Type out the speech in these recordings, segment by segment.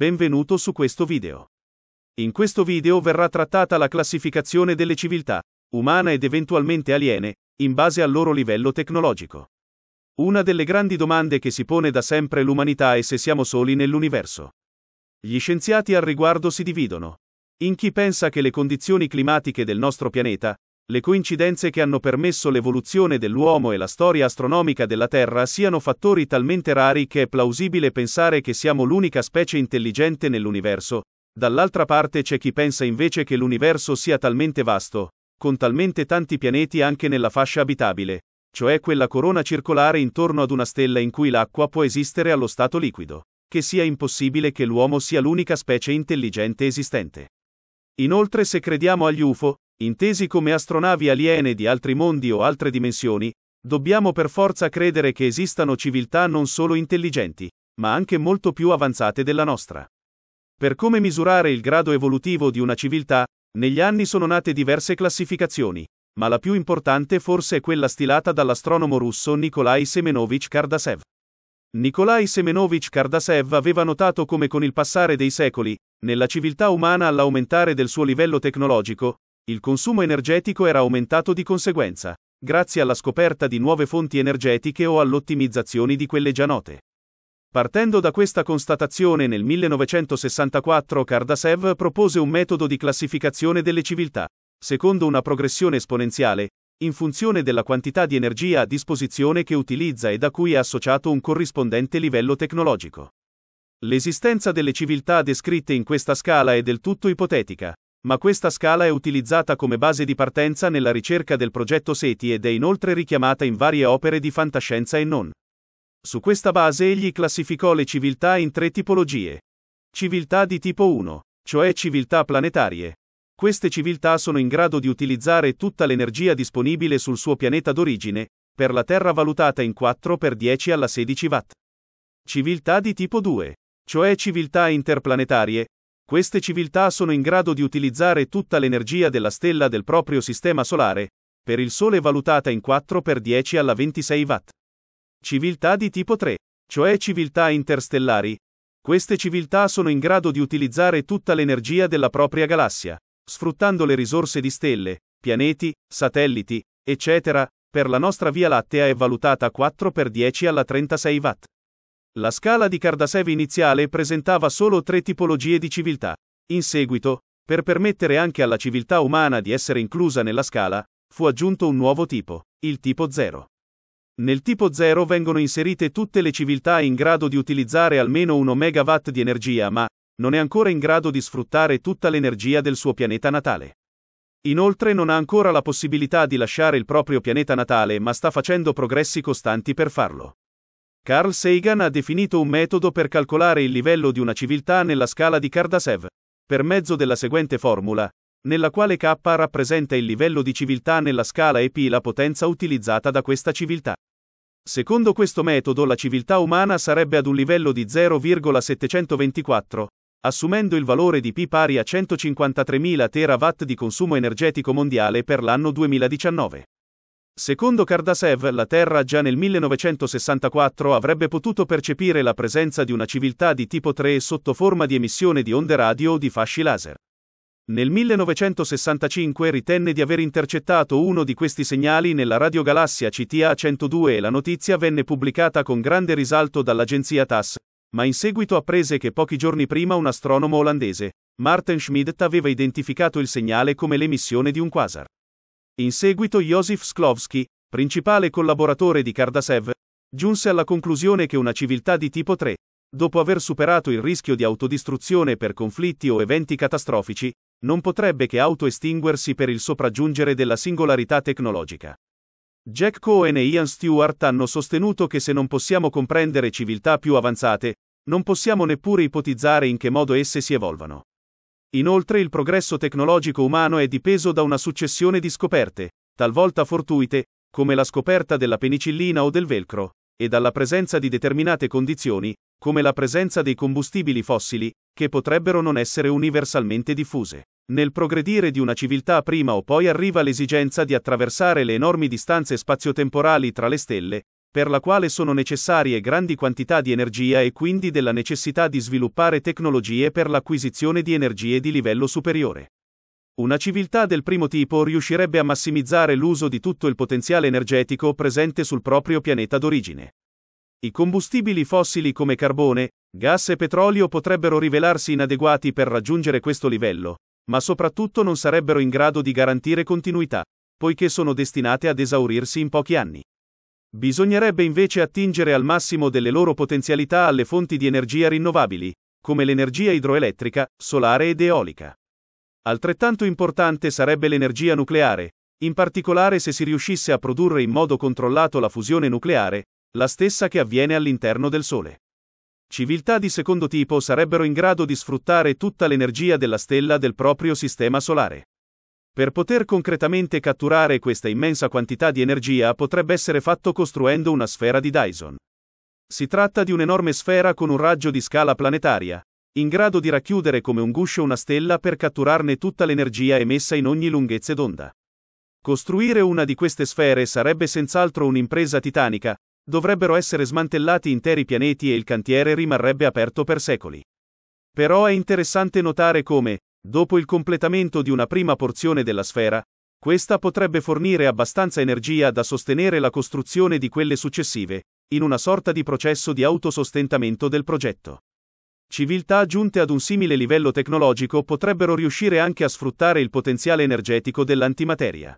Benvenuto su questo video. In questo video verrà trattata la classificazione delle civiltà, umana ed eventualmente aliene, in base al loro livello tecnologico. Una delle grandi domande che si pone da sempre l'umanità è se siamo soli nell'universo. Gli scienziati al riguardo si dividono. In chi pensa che le condizioni climatiche del nostro pianeta, le coincidenze che hanno permesso l'evoluzione dell'uomo e la storia astronomica della Terra siano fattori talmente rari che è plausibile pensare che siamo l'unica specie intelligente nell'universo. Dall'altra parte c'è chi pensa invece che l'universo sia talmente vasto, con talmente tanti pianeti anche nella fascia abitabile, cioè quella corona circolare intorno ad una stella in cui l'acqua può esistere allo stato liquido, che sia impossibile che l'uomo sia l'unica specie intelligente esistente. Inoltre se crediamo agli UFO, intesi come astronavi aliene di altri mondi o altre dimensioni, dobbiamo per forza credere che esistano civiltà non solo intelligenti, ma anche molto più avanzate della nostra. Per come misurare il grado evolutivo di una civiltà, negli anni sono nate diverse classificazioni, ma la più importante forse è quella stilata dall'astronomo russo Nikolai Semenovich Kardasev. Nikolai Semenovich Kardasev aveva notato come con il passare dei secoli, nella civiltà umana all'aumentare del suo livello tecnologico, il consumo energetico era aumentato di conseguenza, grazie alla scoperta di nuove fonti energetiche o all'ottimizzazione di quelle già note. Partendo da questa constatazione nel 1964 Kardasev propose un metodo di classificazione delle civiltà, secondo una progressione esponenziale, in funzione della quantità di energia a disposizione che utilizza e da cui è associato un corrispondente livello tecnologico. L'esistenza delle civiltà descritte in questa scala è del tutto ipotetica, ma questa scala è utilizzata come base di partenza nella ricerca del progetto SETI ed è inoltre richiamata in varie opere di fantascienza e non. Su questa base egli classificò le civiltà in tre tipologie. Civiltà di tipo 1, cioè civiltà planetarie. Queste civiltà sono in grado di utilizzare tutta l'energia disponibile sul suo pianeta d'origine, per la Terra valutata in 4 per 10 alla 16 Watt. Civiltà di tipo 2, cioè civiltà interplanetarie, queste civiltà sono in grado di utilizzare tutta l'energia della stella del proprio sistema solare, per il Sole valutata in 4 per 10 alla 26 Watt. Civiltà di tipo 3, cioè civiltà interstellari. Queste civiltà sono in grado di utilizzare tutta l'energia della propria galassia, sfruttando le risorse di stelle, pianeti, satelliti, eccetera, per la nostra Via Lattea è valutata 4 per 10 alla 36 Watt. La scala di Cardasev iniziale presentava solo tre tipologie di civiltà. In seguito, per permettere anche alla civiltà umana di essere inclusa nella scala, fu aggiunto un nuovo tipo, il tipo 0. Nel tipo 0 vengono inserite tutte le civiltà in grado di utilizzare almeno 1 MW di energia, ma non è ancora in grado di sfruttare tutta l'energia del suo pianeta natale. Inoltre non ha ancora la possibilità di lasciare il proprio pianeta natale, ma sta facendo progressi costanti per farlo. Carl Sagan ha definito un metodo per calcolare il livello di una civiltà nella scala di Kardasev, per mezzo della seguente formula, nella quale K rappresenta il livello di civiltà nella scala e P la potenza utilizzata da questa civiltà. Secondo questo metodo la civiltà umana sarebbe ad un livello di 0,724, assumendo il valore di P pari a 153.000 terawatt di consumo energetico mondiale per l'anno 2019. Secondo Cardasev, la Terra già nel 1964 avrebbe potuto percepire la presenza di una civiltà di tipo 3 sotto forma di emissione di onde radio o di fasci laser. Nel 1965 ritenne di aver intercettato uno di questi segnali nella radiogalassia CTA 102 e la notizia venne pubblicata con grande risalto dall'agenzia TAS, ma in seguito apprese che pochi giorni prima un astronomo olandese, Martin Schmidt, aveva identificato il segnale come l'emissione di un quasar. In seguito Josif Sklovsky, principale collaboratore di Kardasev, giunse alla conclusione che una civiltà di tipo 3, dopo aver superato il rischio di autodistruzione per conflitti o eventi catastrofici, non potrebbe che autoestinguersi per il sopraggiungere della singolarità tecnologica. Jack Cohen e Ian Stewart hanno sostenuto che se non possiamo comprendere civiltà più avanzate, non possiamo neppure ipotizzare in che modo esse si evolvano. Inoltre il progresso tecnologico umano è dipeso da una successione di scoperte, talvolta fortuite, come la scoperta della penicillina o del velcro, e dalla presenza di determinate condizioni, come la presenza dei combustibili fossili, che potrebbero non essere universalmente diffuse. Nel progredire di una civiltà prima o poi arriva l'esigenza di attraversare le enormi distanze spazio-temporali tra le stelle, per la quale sono necessarie grandi quantità di energia e quindi della necessità di sviluppare tecnologie per l'acquisizione di energie di livello superiore. Una civiltà del primo tipo riuscirebbe a massimizzare l'uso di tutto il potenziale energetico presente sul proprio pianeta d'origine. I combustibili fossili come carbone, gas e petrolio potrebbero rivelarsi inadeguati per raggiungere questo livello, ma soprattutto non sarebbero in grado di garantire continuità, poiché sono destinate ad esaurirsi in pochi anni. Bisognerebbe invece attingere al massimo delle loro potenzialità alle fonti di energia rinnovabili, come l'energia idroelettrica, solare ed eolica. Altrettanto importante sarebbe l'energia nucleare, in particolare se si riuscisse a produrre in modo controllato la fusione nucleare, la stessa che avviene all'interno del Sole. Civiltà di secondo tipo sarebbero in grado di sfruttare tutta l'energia della stella del proprio sistema solare. Per poter concretamente catturare questa immensa quantità di energia potrebbe essere fatto costruendo una sfera di Dyson. Si tratta di un'enorme sfera con un raggio di scala planetaria, in grado di racchiudere come un guscio una stella per catturarne tutta l'energia emessa in ogni lunghezza d'onda. Costruire una di queste sfere sarebbe senz'altro un'impresa titanica, dovrebbero essere smantellati interi pianeti e il cantiere rimarrebbe aperto per secoli. Però è interessante notare come, Dopo il completamento di una prima porzione della sfera, questa potrebbe fornire abbastanza energia da sostenere la costruzione di quelle successive, in una sorta di processo di autosostentamento del progetto. Civiltà giunte ad un simile livello tecnologico potrebbero riuscire anche a sfruttare il potenziale energetico dell'antimateria.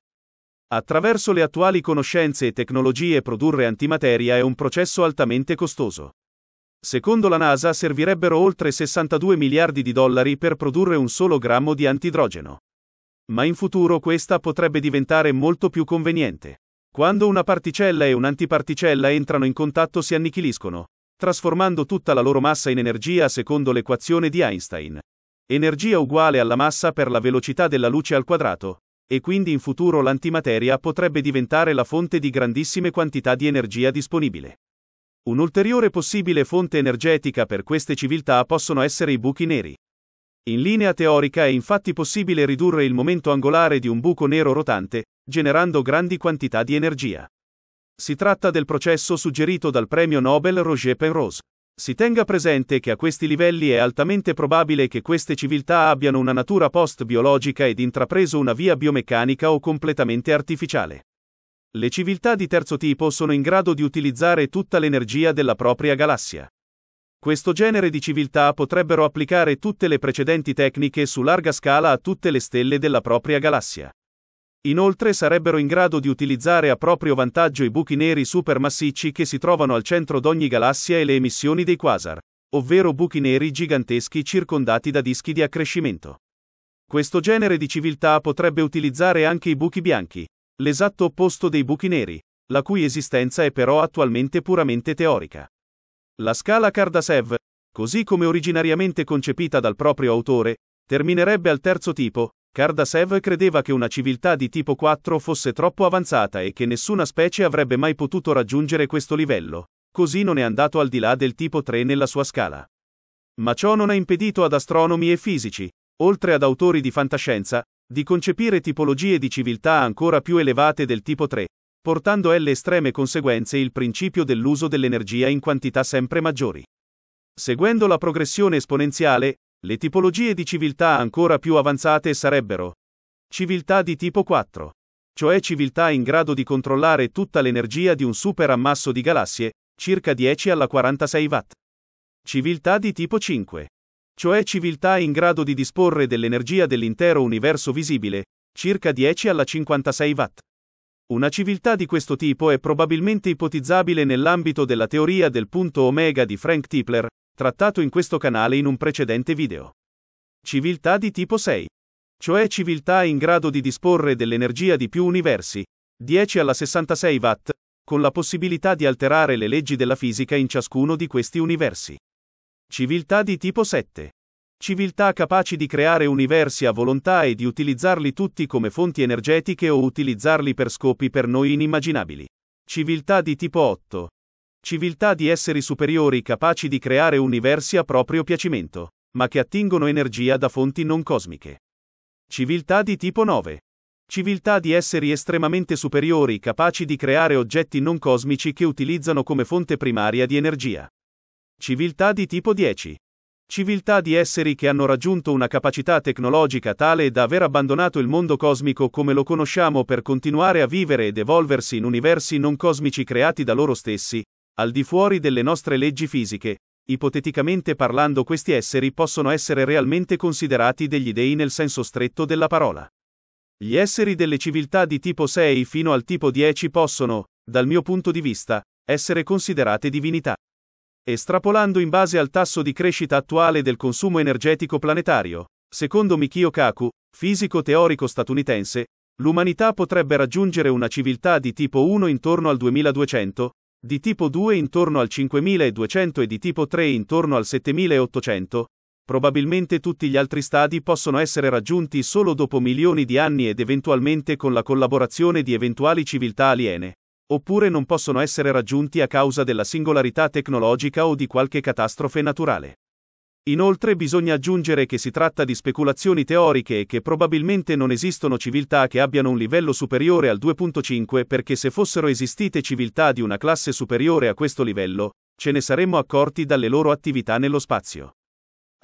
Attraverso le attuali conoscenze e tecnologie produrre antimateria è un processo altamente costoso. Secondo la NASA servirebbero oltre 62 miliardi di dollari per produrre un solo grammo di antidrogeno. Ma in futuro questa potrebbe diventare molto più conveniente. Quando una particella e un'antiparticella entrano in contatto si annichiliscono, trasformando tutta la loro massa in energia secondo l'equazione di Einstein. Energia uguale alla massa per la velocità della luce al quadrato, e quindi in futuro l'antimateria potrebbe diventare la fonte di grandissime quantità di energia disponibile. Un'ulteriore possibile fonte energetica per queste civiltà possono essere i buchi neri. In linea teorica è infatti possibile ridurre il momento angolare di un buco nero rotante, generando grandi quantità di energia. Si tratta del processo suggerito dal premio Nobel Roger Penrose. Si tenga presente che a questi livelli è altamente probabile che queste civiltà abbiano una natura post-biologica ed intrapreso una via biomeccanica o completamente artificiale. Le civiltà di terzo tipo sono in grado di utilizzare tutta l'energia della propria galassia. Questo genere di civiltà potrebbero applicare tutte le precedenti tecniche su larga scala a tutte le stelle della propria galassia. Inoltre sarebbero in grado di utilizzare a proprio vantaggio i buchi neri supermassicci che si trovano al centro d'ogni galassia e le emissioni dei quasar, ovvero buchi neri giganteschi circondati da dischi di accrescimento. Questo genere di civiltà potrebbe utilizzare anche i buchi bianchi, l'esatto opposto dei buchi neri, la cui esistenza è però attualmente puramente teorica. La scala Kardasev, così come originariamente concepita dal proprio autore, terminerebbe al terzo tipo. Kardasev credeva che una civiltà di tipo 4 fosse troppo avanzata e che nessuna specie avrebbe mai potuto raggiungere questo livello, così non è andato al di là del tipo 3 nella sua scala. Ma ciò non ha impedito ad astronomi e fisici, oltre ad autori di fantascienza, di concepire tipologie di civiltà ancora più elevate del tipo 3, portando alle estreme conseguenze il principio dell'uso dell'energia in quantità sempre maggiori. Seguendo la progressione esponenziale, le tipologie di civiltà ancora più avanzate sarebbero civiltà di tipo 4, cioè civiltà in grado di controllare tutta l'energia di un superammasso di galassie, circa 10 alla 46 watt. Civiltà di tipo 5, cioè civiltà in grado di disporre dell'energia dell'intero universo visibile, circa 10 alla 56 watt. Una civiltà di questo tipo è probabilmente ipotizzabile nell'ambito della teoria del punto omega di Frank Tipler, trattato in questo canale in un precedente video. Civiltà di tipo 6. Cioè civiltà in grado di disporre dell'energia di più universi, 10 alla 66 watt, con la possibilità di alterare le leggi della fisica in ciascuno di questi universi. Civiltà di tipo 7. Civiltà capaci di creare universi a volontà e di utilizzarli tutti come fonti energetiche o utilizzarli per scopi per noi inimmaginabili. Civiltà di tipo 8. Civiltà di esseri superiori capaci di creare universi a proprio piacimento, ma che attingono energia da fonti non cosmiche. Civiltà di tipo 9. Civiltà di esseri estremamente superiori capaci di creare oggetti non cosmici che utilizzano come fonte primaria di energia. Civiltà di tipo 10. Civiltà di esseri che hanno raggiunto una capacità tecnologica tale da aver abbandonato il mondo cosmico come lo conosciamo per continuare a vivere ed evolversi in universi non cosmici creati da loro stessi, al di fuori delle nostre leggi fisiche. Ipoteticamente parlando questi esseri possono essere realmente considerati degli dei nel senso stretto della parola. Gli esseri delle civiltà di tipo 6 fino al tipo 10 possono, dal mio punto di vista, essere considerate divinità. Estrapolando in base al tasso di crescita attuale del consumo energetico planetario, secondo Mikio Kaku, fisico teorico statunitense, l'umanità potrebbe raggiungere una civiltà di tipo 1 intorno al 2200, di tipo 2 intorno al 5200 e di tipo 3 intorno al 7800. Probabilmente tutti gli altri stadi possono essere raggiunti solo dopo milioni di anni ed eventualmente con la collaborazione di eventuali civiltà aliene oppure non possono essere raggiunti a causa della singolarità tecnologica o di qualche catastrofe naturale. Inoltre bisogna aggiungere che si tratta di speculazioni teoriche e che probabilmente non esistono civiltà che abbiano un livello superiore al 2.5 perché se fossero esistite civiltà di una classe superiore a questo livello, ce ne saremmo accorti dalle loro attività nello spazio.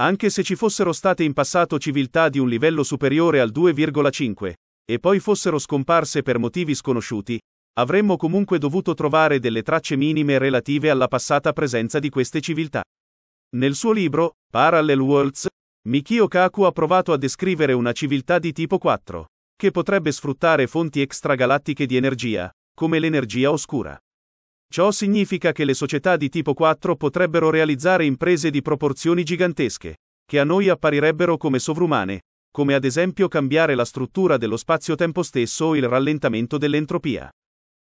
Anche se ci fossero state in passato civiltà di un livello superiore al 2,5, e poi fossero scomparse per motivi sconosciuti, avremmo comunque dovuto trovare delle tracce minime relative alla passata presenza di queste civiltà. Nel suo libro, Parallel Worlds, Mikio Kaku ha provato a descrivere una civiltà di tipo 4, che potrebbe sfruttare fonti extragalattiche di energia, come l'energia oscura. Ciò significa che le società di tipo 4 potrebbero realizzare imprese di proporzioni gigantesche, che a noi apparirebbero come sovrumane, come ad esempio cambiare la struttura dello spazio-tempo stesso o il rallentamento dell'entropia.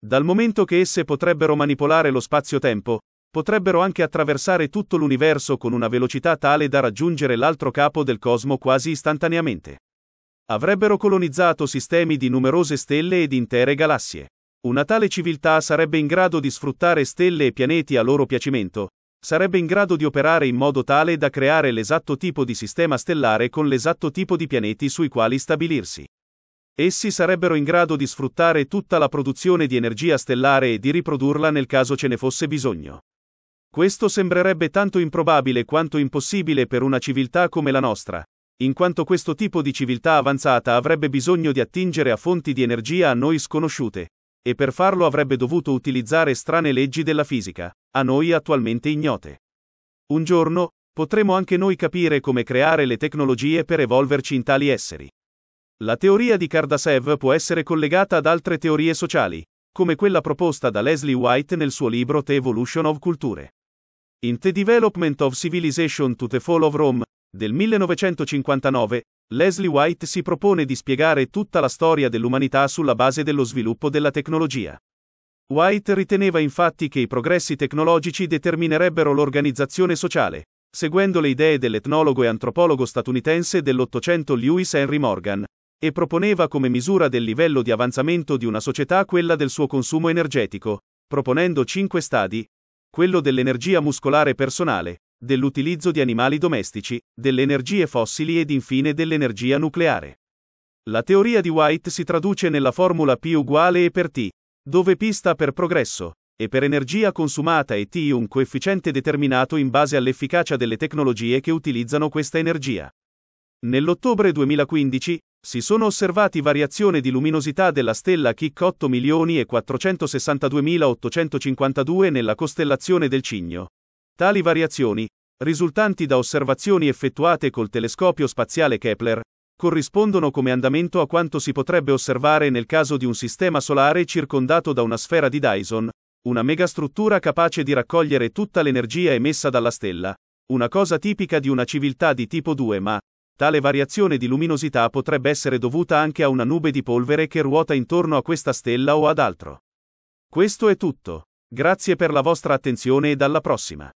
Dal momento che esse potrebbero manipolare lo spazio-tempo, potrebbero anche attraversare tutto l'universo con una velocità tale da raggiungere l'altro capo del cosmo quasi istantaneamente. Avrebbero colonizzato sistemi di numerose stelle ed intere galassie. Una tale civiltà sarebbe in grado di sfruttare stelle e pianeti a loro piacimento, sarebbe in grado di operare in modo tale da creare l'esatto tipo di sistema stellare con l'esatto tipo di pianeti sui quali stabilirsi. Essi sarebbero in grado di sfruttare tutta la produzione di energia stellare e di riprodurla nel caso ce ne fosse bisogno. Questo sembrerebbe tanto improbabile quanto impossibile per una civiltà come la nostra, in quanto questo tipo di civiltà avanzata avrebbe bisogno di attingere a fonti di energia a noi sconosciute, e per farlo avrebbe dovuto utilizzare strane leggi della fisica, a noi attualmente ignote. Un giorno, potremo anche noi capire come creare le tecnologie per evolverci in tali esseri. La teoria di Kardasev può essere collegata ad altre teorie sociali, come quella proposta da Leslie White nel suo libro The Evolution of Culture. In The Development of Civilization to the Fall of Rome, del 1959, Leslie White si propone di spiegare tutta la storia dell'umanità sulla base dello sviluppo della tecnologia. White riteneva infatti che i progressi tecnologici determinerebbero l'organizzazione sociale, seguendo le idee dell'etnologo e antropologo statunitense dell'Ottocento Lewis Henry Morgan, e proponeva come misura del livello di avanzamento di una società quella del suo consumo energetico, proponendo cinque stadi, quello dell'energia muscolare personale, dell'utilizzo di animali domestici, delle energie fossili ed infine dell'energia nucleare. La teoria di White si traduce nella formula P uguale E per T, dove P sta per progresso, e per energia consumata e T un coefficiente determinato in base all'efficacia delle tecnologie che utilizzano questa energia. Nell'ottobre 2015, si sono osservati variazioni di luminosità della stella Kick 8.462.852 nella costellazione del Cigno. Tali variazioni, risultanti da osservazioni effettuate col telescopio spaziale Kepler, corrispondono come andamento a quanto si potrebbe osservare nel caso di un sistema solare circondato da una sfera di Dyson, una megastruttura capace di raccogliere tutta l'energia emessa dalla stella, una cosa tipica di una civiltà di tipo 2 ma, Tale variazione di luminosità potrebbe essere dovuta anche a una nube di polvere che ruota intorno a questa stella o ad altro. Questo è tutto. Grazie per la vostra attenzione e alla prossima.